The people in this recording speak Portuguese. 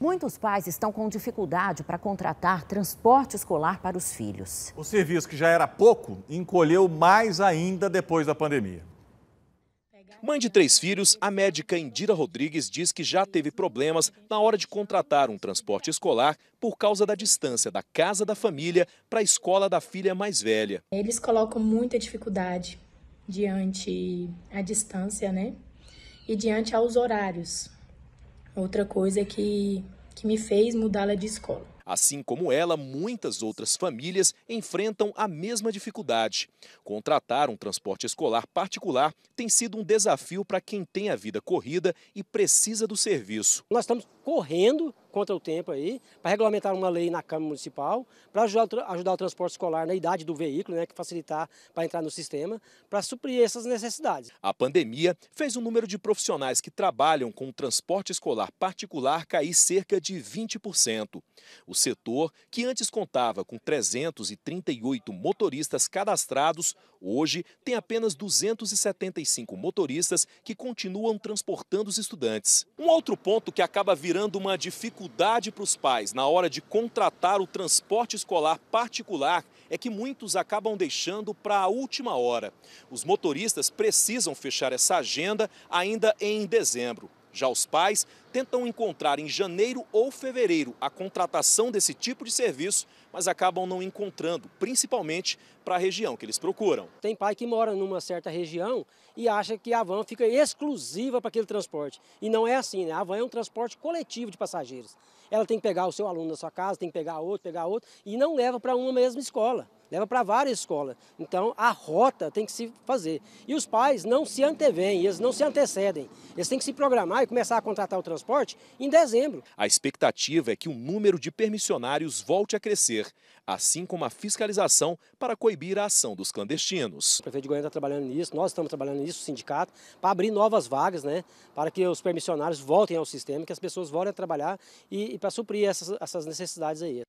Muitos pais estão com dificuldade para contratar transporte escolar para os filhos. O serviço, que já era pouco, encolheu mais ainda depois da pandemia. Mãe de três filhos, a médica Indira Rodrigues diz que já teve problemas na hora de contratar um transporte escolar por causa da distância da casa da família para a escola da filha mais velha. Eles colocam muita dificuldade diante a distância, né? E diante aos horários outra coisa que, que me fez mudá-la de escola. Assim como ela, muitas outras famílias enfrentam a mesma dificuldade. Contratar um transporte escolar particular tem sido um desafio para quem tem a vida corrida e precisa do serviço. Nós estamos correndo contra o tempo aí, para regulamentar uma lei na Câmara Municipal, para ajudar, ajudar o transporte escolar na idade do veículo, né, que facilitar para entrar no sistema, para suprir essas necessidades. A pandemia fez o número de profissionais que trabalham com o transporte escolar particular cair cerca de 20%. O setor, que antes contava com 338 motoristas cadastrados, hoje tem apenas 275 motoristas que continuam transportando os estudantes. Um outro ponto que acaba virando uma dificuldade dificuldade para os pais na hora de contratar o transporte escolar particular é que muitos acabam deixando para a última hora. Os motoristas precisam fechar essa agenda ainda em dezembro. Já os pais tentam encontrar em janeiro ou fevereiro a contratação desse tipo de serviço, mas acabam não encontrando, principalmente para a região que eles procuram. Tem pai que mora numa certa região e acha que a van fica exclusiva para aquele transporte. E não é assim, né? A van é um transporte coletivo de passageiros. Ela tem que pegar o seu aluno da sua casa, tem que pegar outro, pegar outro, e não leva para uma mesma escola leva para várias escolas. Então a rota tem que se fazer. E os pais não se antevêm, eles não se antecedem. Eles têm que se programar e começar a contratar o transporte transporte em dezembro. A expectativa é que o número de permissionários volte a crescer, assim como a fiscalização para coibir a ação dos clandestinos. O prefeito de Goiânia está trabalhando nisso, nós estamos trabalhando nisso, o sindicato, para abrir novas vagas, né, para que os permissionários voltem ao sistema, que as pessoas voltem a trabalhar e, e para suprir essas, essas necessidades aí.